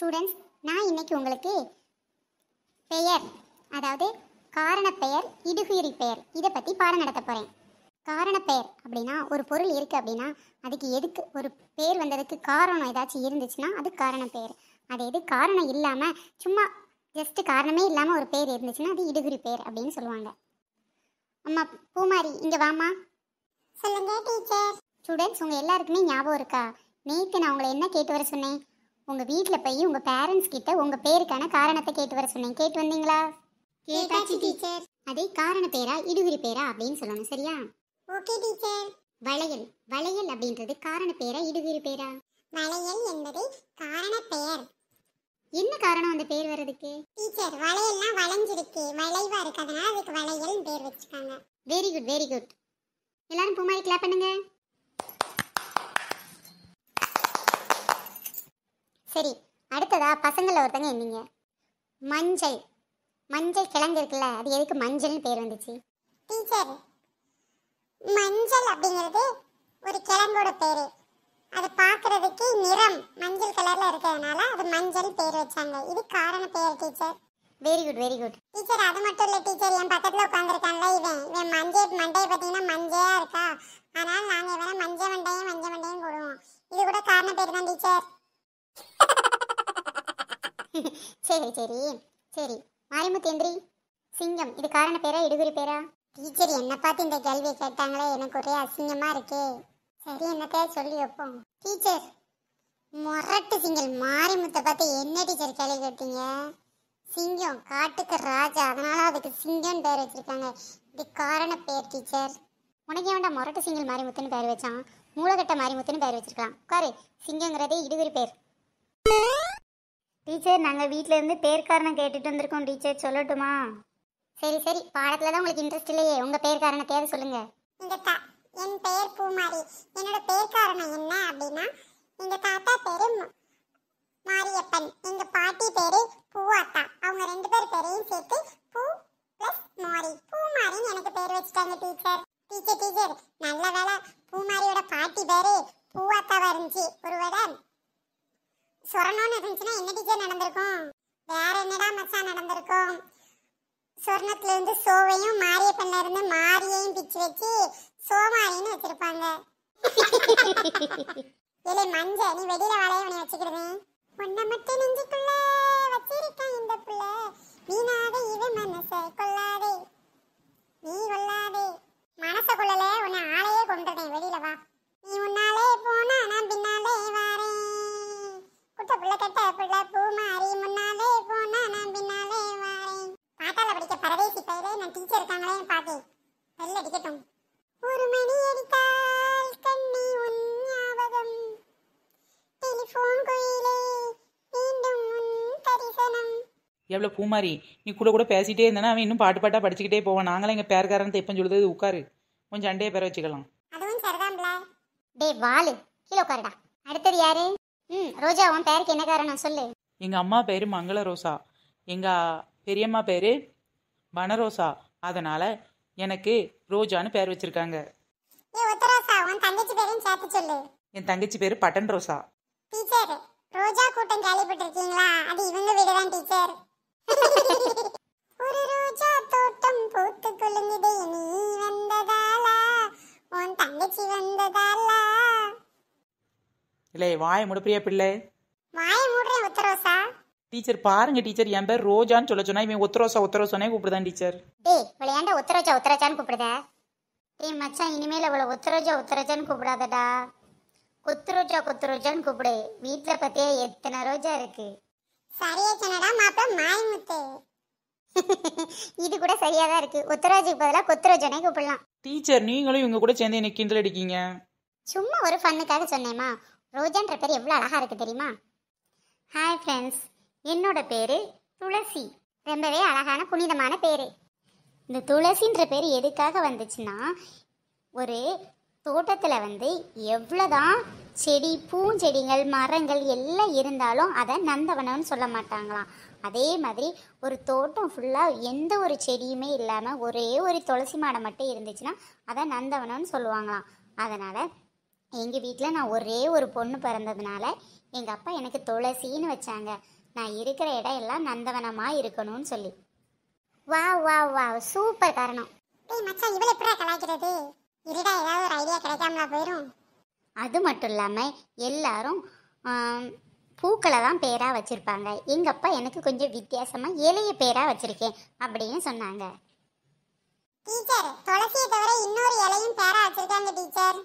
students நான் இன்னைக்கு உங்களுக்கு பெயர் அதாவது காரணப்பெயர் இடுகுயிரி பெயர் இதை பற்றி பாடம் நடத்த போகிறேன் காரணப்பெயர் அப்படின்னா ஒரு பொருள் இருக்குது அப்படின்னா அதுக்கு எதுக்கு ஒரு பேர் வந்ததுக்கு காரணம் ஏதாச்சும் இருந்துச்சுன்னா அது காரணப்பெயர் அது எது காரணம் இல்லாமல் சும்மா ஜஸ்ட்டு காரணமே இல்லாமல் ஒரு பேர் இருந்துச்சுன்னா அது இடுகுறி பேர் அப்படின்னு சொல்லுவாங்க அம்மா பூமாரி இங்கே வாமா சொல்லுங்க டீச்சர் ஸ்டூடெண்ட்ஸ் உங்கள் எல்லாருக்குமே ஞாபகம் இருக்கா நேற்று நான் உங்களை என்ன கேட்டு வர சொன்னேன் உங்கள் வீட்டில் போய் உங்கள் பேரண்ட்ஸ் கிட்ட உங்கள் பேருக்கான காரணத்தை கேட்டு வர சொன்னேன் கேட்டு வந்தீங்களா கேட்டாச்சு டீச்சர் அதே காரண பேரா இடுகுறி பேரா அப்படின்னு சொல்லணும் சரியா ஓகே டீச்சர் வளையல் வளையல் அப்படின்றது காரண பேரா இடுகுறி பேரா வளையல் என்பது காரண பெயர் என்ன காரணம் அந்த பேர் வர்றதுக்கு டீச்சர் வளையல்னா வளைஞ்சிருக்கு வளைவா இருக்கு அதனால அதுக்கு வளையல் பேர் வச்சிருக்காங்க வெரி குட் வெரி குட் எல்லாரும் பூமாரி கிளாப் பண்ணுங்க சரி அடுத்ததா பசங்களில் ஒருத்தங்க என்னீங்க மஞ்சள் மஞ்சள் கிழங்கு இருக்குல்ல அது எதுக்கு மஞ்சள்னு பேர் வந்துச்சு டீச்சர் மஞ்சள் அப்படிங்கிறது ஒரு கிழங்கோட பேர் அது பார்க்கறதுக்கு நிறம் மஞ்சள் கலரில் இருக்கிறதுனால அது மஞ்சள் பேர் வச்சாங்க இது காரண பேர் teacher very good very good teacher அது மட்டும் இல்லை டீச்சர் என் பக்கத்தில் உட்காந்துருக்காங்க இவன் இவன் மஞ்சள் மண்டை பார்த்தீங்கன்னா மஞ்சையாக இருக்கா அதனால் நாங்கள் இவனை மஞ்சள் மண்டையும் மஞ்சள் மண்டையும் போடுவோம் இது கூட காரண பேர் தான் டீச்சர் சரி சரி சரி மாரிமுத்தேந்திரி சிங்கம் இது காரண பேரா இடுகுறி பேரா டீச்சர் என்ன பார்த்து இந்த கேள்வியை கேட்டாங்களே எனக்கு ஒரே அசிங்கமா இருக்கே சரி என்னத்தையா சொல்லி வைப்போம் டீச்சர் முரட்டு சிங்கல் மாரிமுத்தை பார்த்து என்ன டீச்சர் கேள்வி கேட்டீங்க சிங்கம் காட்டுக்கு ராஜா அதனால அதுக்கு சிங்கம் பேர் வச்சிருக்காங்க இது காரண பேர் டீச்சர் உனக்கு வேண்டாம் முரட்டு சிங்கல் மாரிமுத்துன்னு பேர் வச்சான் மூலகட்ட மாரிமுத்துன்னு பேர் வச்சிருக்கலாம் உட்காரு சிங்கங்கிறதே இடுகுறி பேர் டீச்சர் நாங்கள் வீட்டிலேருந்து பேர்காரனை கேட்டுட்டு வந்திருக்கோம் டீச்சர் சொல்லட்டுமா சரி சரி பாடத்தில் தான் உங்களுக்கு இன்ட்ரெஸ்ட் இல்லையே உங்கள் பேர்காரனை தேவை சொல்லுங்கள் எங்கள் தா என் பெயர் பூமாரி என்னோட பேர்காரணம் என்ன அப்படின்னா எங்கள் தாத்தா பேரு மாரியப்பன் எங்கள் பாட்டி பேரு பூவாத்தா அவங்க ரெண்டு பேர் பேரையும் சேர்த்து பூ பிளஸ் மாரி பூமாரின்னு எனக்கு பேர் வச்சுட்டாங்க டீச்சர் டீச்சர் டீச்சர் நல்ல வேலை பூமாரியோட பாட்டி பேரு பூவாத்தாவா இருந்துச்சு ஒருவேளை சொரணம்னு இருந்துச்சுன்னா என்ன டீச்சர் நடந்திருக்கும் வேற என்னடா மச்சான் நடந்திருக்கும் சொர்ணத்துல இருந்து சோவையும் மாரியப்பன்ல இருந்து மாரியையும் பிச்சு வச்சு சோமாரின்னு வச்சிருப்பாங்க இல்லை மஞ்ச நீ வெளியில வாழைய உன்னை வச்சுக்கிறதே உன்னை மட்டும் நெஞ்சுக்குள்ள வச்சிருக்கேன் இந்த புள்ள நீனாத இது மனச கொள்ளாதே நீ கொள்ளாதே மனச கொள்ளல உன்னை ஆளையே கொண்டுட்டேன் வெளியில வா நீ உன்னாலே போ எவ்வளோ பூமாரி நீ கூட கூட பேசிகிட்டே இருந்தேன்னா அவன் இன்னும் பாட்டு பாட்டாக படிச்சுக்கிட்டே போவான் நாங்களாம் எங்கள் பேர்காரன் தைப்பம் சொல்லுது உட்காரு கொஞ்சம் அண்டையை பேர வச்சுக்கலாம் அதுவும் டே வாலு கீழே உட்காருடா அடுத்தது யாரு ம் ரோஜா அவன் பேருக்கு என்ன காரணம் சொல்லு எங்கள் அம்மா பேர் மங்கள ரோசா எங்கள் பெரியம்மா பேர் பனரோசா அதனால் எனக்கு ரோஜான்னு பேர் வச்சுருக்காங்க என் தங்கச்சி பேர் பட்டன் ரோசா டீச்சர் ரோஜா கூட்டம் கேள்விப்பட்டிருக்கீங்களா அது இவங்க வீடு தான் டீச்சர் ஒரு ரோஜா தோட்டம் பூத்து குலுங்குதே நீ வந்ததால உன் தங்கச்சி வந்ததால இல்லை வாய முடுப்பிரியா பிள்ளை வாய மூடுறேன் உத்தரோசா டீச்சர் பாருங்க டீச்சர் என் பேர் ரோஜான்னு சொல்ல சொன்னா இவன் ஒத்தரோசா ஒத்தரோசானே கூப்பிடுதான் டீச்சர் டேய் விளையாண்ட உத்தரோஜா உத்தரோஜான்னு கூப்பிடுத டேய் மச்சான் இனிமேல் அவளை உத்தரோஜா உத்தரோஜான்னு கூப்பிடாதடா கொத்து ரோஜா கொத்து ரோஜான்னு கூப்பிடு வீட்டில் பார்த்தியா எத்தனை ரோஜா இருக்கு சரியா சொன்னடா மாப்பிள்ள மாய்முத்து இது கூட சரியா தான் இருக்கு ஒத்துராஜுக்கு பதிலாக கொத்துராஜனே கூப்பிடலாம் டீச்சர் நீங்களும் இவங்க கூட சேர்ந்து என்ன கிண்டல் அடிக்கீங்க சும்மா ஒரு ஃபன்னுக்காக சொன்னேம்மா ரோஜான்ற பேர் எவ்வளோ அழகாக இருக்குது தெரியுமா ஹாய் ஃப்ரெண்ட்ஸ் என்னோட பேர் துளசி ரொம்பவே அழகான புனிதமான பேர் இந்த துளசின்ற பேர் எதுக்காக வந்துச்சுன்னா ஒரு தோட்டத்தில் வந்து எவ்வளோதான் செடி பூஞ்செடிகள் மரங்கள் எல்லாம் இருந்தாலும் அதை நந்தவனம்னு சொல்ல மாட்டாங்களாம் அதே மாதிரி ஒரு தோட்டம் ஃபுல்லாக எந்த ஒரு செடியுமே இல்லாமல் ஒரே ஒரு துளசி மாடம் மட்டும் இருந்துச்சுன்னா அதை நந்தவனம்னு சொல்லுவாங்களாம் அதனால் எங்கள் வீட்டில் நான் ஒரே ஒரு பொண்ணு பிறந்ததுனால எங்கள் அப்பா எனக்கு துளசின்னு வச்சாங்க நான் இருக்கிற இடம் எல்லாம் நந்தவனமாக இருக்கணும்னு சொல்லி வா வா வா சூப்பர் காரணம் மச்சான் இவ்வளோ எப்படா கலாய்க்கிறது இருடா ஏதாவது ஒரு ஐடியா கிடைக்காமலா போயிடும் அது மட்டும் இல்லாமல் எல்லாரும் பூக்களை தான் பேராக வச்சுருப்பாங்க எங்கள் அப்பா எனக்கு கொஞ்சம் வித்தியாசமாக இலைய பேராக வச்சுருக்கேன் அப்படின்னு சொன்னாங்க டீச்சர் துளசியை தவிர இன்னொரு இலையும் பேராக வச்சுருக்காங்க டீச்சர்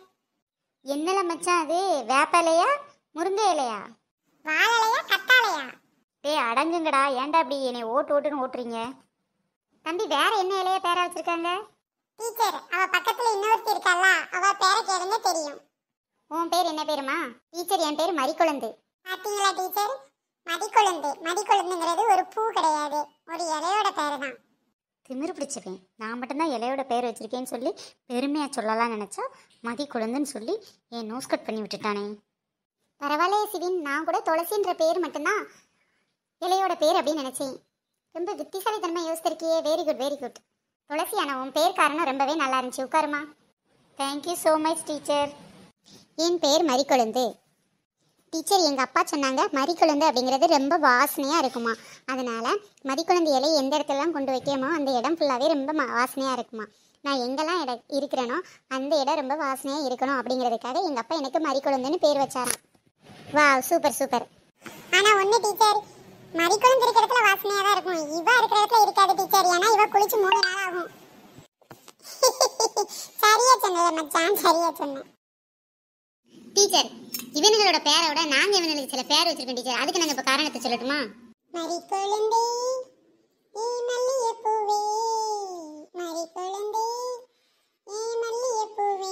என்னல மச்சான் அது வேப்ப இலையா முருங்கை இலையா வாழையா கத்தாழையா டேய் அடங்குங்கடா ஏன்டா அப்படி என்னை ஓட்டு ஓட்டுன்னு ஓட்டுறீங்க தம்பி வேற என்ன இலைய பேராக வச்சுருக்காங்க டீச்சர் அவ பக்கத்துல இன்னொருத்தி இருக்கால அவ பேரை கேளுங்க தெரியும் உன் பேர் என்ன பேருமா டீச்சர் என் பேர் மரிக்குழந்து பாத்தீங்களா டீச்சர் மடிக்குழந்து மடிக்குழந்துங்கிறது ஒரு பூ கிடையாது ஒரு இலையோட பேர் தான் திமிரு பிடிச்சிருக்கேன் நான் மட்டும்தான் இலையோட பேர் வச்சிருக்கேன்னு சொல்லி பெருமையாக சொல்லலாம் நினச்சா மதி குழந்தைன்னு சொல்லி என் நோஸ் கட் பண்ணி விட்டுட்டானே பரவாயில்ல சிவின் நான் கூட துளசின்ற பேர் மட்டும்தான் இலையோட பேர் அப்படின்னு நினச்சேன் ரொம்ப தன்மை யோசித்திருக்கியே very good very good Tulsi ஆனால் உன் பேர் காரணம் ரொம்பவே நல்லா இருந்துச்சு உட்காருமா தேங்க்யூ ஸோ மச் டீச்சர் என் பேர் மறிக்கொழுந்து டீச்சர் எங்கள் அப்பா சொன்னாங்க மரிக்குழந்து அப்படிங்கிறது ரொம்ப வாசனையாக இருக்குமா அதனால் மறிக்குழந்து இலை எந்த இடத்துலலாம் கொண்டு வைக்கமோ அந்த இடம் ஃபுல்லாகவே ரொம்ப வாசனையாக இருக்குமா நான் எங்கெல்லாம் இட இருக்கிறேனோ அந்த இடம் ரொம்ப வாசனையாக இருக்கணும் அப்படிங்கிறதுக்காக எங்கள் அப்பா எனக்கு மரிக்குழந்துன்னு பேர் வச்சாராம் வா சூப்பர் சூப்பர் ஆனால் ஒன்று டீச்சர் மறிக்குழந்து இருக்கிற இடத்துல வாசனையாக தான் இருக்கும் இவ இருக்கிற இடத்துல இருக்காது டீச்சர் ஏன்னா இவ குளிச்சு மூணு மச்சான் சரியா சொன்னேன் டீச்சர் இவனுங்களோட பேரோட நாங்க இவனுங்களுக்கு சில பேர் வச்சிருக்கோம் டீச்சர் அதுக்கு நாங்க இப்ப காரணத்தை சொல்லட்டுமா மரி கொழுந்தே ஏ மல்லிய பூவே மரி கொழுந்தே ஏ மல்லிய பூவே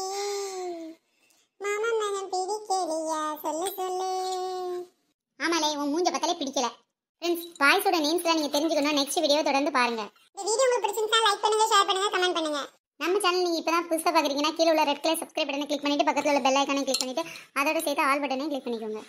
மாமா மனம் பிடிக்கலையா சொல்லு சொல்லு ஆமாலே உன் மூஞ்ச பத்தாலே பிடிக்கல ஃப்ரெண்ட்ஸ் பாய்ஸோட நேம்ஸ்லாம் நீங்கள் தெரிஞ்சுக்கணும் நெக்ஸ்ட் வீடியோ தொடர்ந்து பாருங்கள் இந்த வீடியோ உங்களுக்கு பிடிச்சிருந்தா லைக் பண்ணுங்க ஷேர் பண்ணுங்க கமெண்ட் பண்ணுங்க நம்ம சேனல் நீங்கள் இப்போ தான் புதுசாக பார்க்குறீங்கன்னா கீழே உள்ள ரெட் கலர் சப்ஸ்கிரைப் பட்டனை கிளிக் பண்ணிவிட்டு பக்கத்தில் உள்ள பெல் கிளிக் பண்ணிவிட்டு அதோட சேர்த்து ஆல் பட்டனையும் கிளிக் பண்ணிக்கோங்க